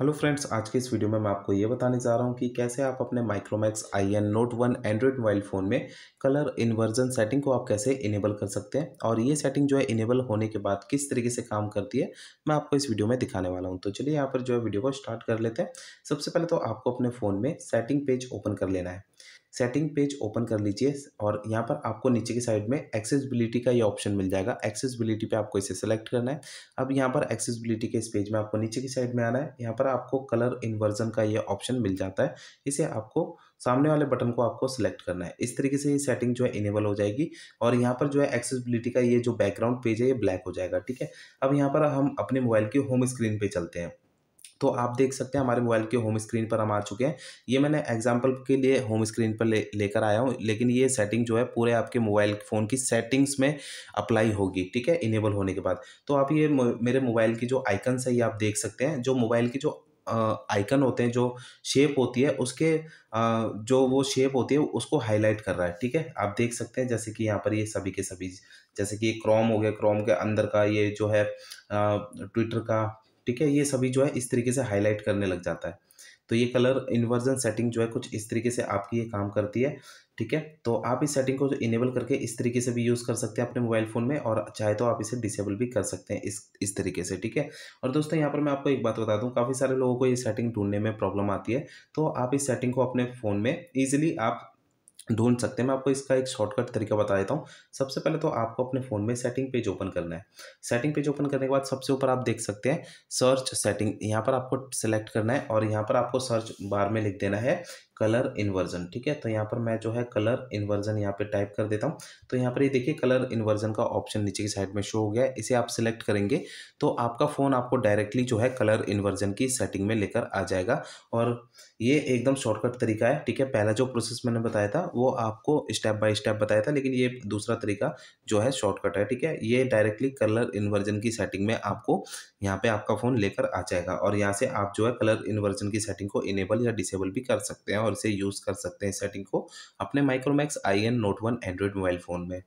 hello friends आज के इस वीडियो में मैं आपको ये बताने जा रहा हूँ कि कैसे आप अपने Micromax I N note one android mobile phone में कलर इन्वर्जन सेटिंग को आप कैसे इनेबल कर सकते हैं और ये सेटिंग जो है इनेबल होने के बाद किस तरीके से काम करती है मैं आपको इस वीडियो में दिखाने वाला हूँ तो चलिए यहाँ पर जो है वीडियो को स्टार्ट कर लेते हैं सबसे पहले तो आपको अपने फ़ोन में सेटिंग पेज ओपन कर लेना है सेटिंग पेज ओपन कर लीजिए और यहाँ पर आपको नीचे की साइड में एक्सेसबिलिटी का ये ऑप्शन मिल जाएगा एक्सेसबिलिटी पे आपको इसे सेलेक्ट करना है अब यहाँ पर एक्सेसबिलिटी के इस पेज में आपको नीचे की साइड में आना है यहाँ पर आपको कलर इन्वर्जन का ये ऑप्शन मिल जाता है इसे आपको सामने वाले बटन को आपको सेलेक्ट करना है इस तरीके से ये सेटिंग जो है इनेबल हो जाएगी और यहाँ पर जो है एक्सेसिबिलिटी का ये जो बैकग्राउंड पेज है ये ब्लैक हो जाएगा ठीक है अब यहाँ पर हम अपने मोबाइल की होम स्क्रीन पर चलते हैं तो आप देख सकते हैं हमारे मोबाइल के होम स्क्रीन पर हम आ चुके हैं ये मैंने एग्जांपल के लिए होम स्क्रीन पर ले लेकर आया हूँ लेकिन ये सेटिंग जो है पूरे आपके मोबाइल फ़ोन की सेटिंग्स में अप्लाई होगी ठीक है इनेबल होने के बाद तो आप ये मेरे मोबाइल की जो आइकन्स है ये आप देख सकते हैं जो मोबाइल की जो आइकन होते हैं जो शेप होती है उसके आ, जो वो शेप होती है उसको हाईलाइट कर रहा है ठीक है आप देख सकते हैं जैसे कि यहाँ पर ये सभी के सभी जैसे कि क्रोम हो गया क्रोम के अंदर का ये जो है ट्विटर का ठीक है ये सभी जो है इस तरीके से हाईलाइट करने लग जाता है तो ये कलर इन्वर्जन सेटिंग जो है कुछ इस तरीके से आपकी ये काम करती है ठीक है तो आप इस सेटिंग को इनेबल करके इस तरीके से भी यूज़ कर सकते हैं अपने मोबाइल फ़ोन में और चाहे तो आप इसे डिसेबल भी कर सकते हैं इस इस तरीके से ठीक है और दोस्तों यहाँ पर मैं आपको एक बात बता दूँ काफ़ी सारे लोगों को ये सेटिंग ढूंढने में प्रॉब्लम आती है तो आप इस सेटिंग को अपने फ़ोन में ईजिली आप ढूंढ सकते हैं मैं आपको इसका एक शॉर्टकट तरीका बता देता हूँ सबसे पहले तो आपको अपने फ़ोन में सेटिंग पेज ओपन करना है सेटिंग पेज ओपन करने के बाद सबसे ऊपर आप देख सकते हैं सर्च सेटिंग यहाँ पर आपको सेलेक्ट करना है और यहाँ पर आपको सर्च बार में लिख देना है कलर इन्वर्जन ठीक है तो यहाँ पर मैं जो है कलर इन्वर्जन यहाँ पे टाइप कर देता हूँ तो यहाँ पर ये यह देखिए कलर इन्वर्जन का ऑप्शन नीचे की साइड में शो हो गया है इसे आप सिलेक्ट करेंगे तो आपका फ़ोन आपको डायरेक्टली जो है कलर इन्वर्जन की सेटिंग में लेकर आ जाएगा और ये एकदम शॉर्टकट तरीका है ठीक है पहला जो प्रोसेस मैंने बताया था वो आपको स्टेप बाय स्टेप बताया था लेकिन ये दूसरा तरीका जो है शॉर्टकट है ठीक है ये डायरेक्टली कलर इन्वर्जन की सेटिंग में आपको यहाँ पर आपका फ़ोन लेकर आ जाएगा और यहाँ से आप जो है कलर इन्वर्जन की सेटिंग को इनेबल या डिसेबल भी कर सकते हैं और इसे यूज़ कर सकते हैं सेटिंग को अपने Micromax I N note one android mobile phone में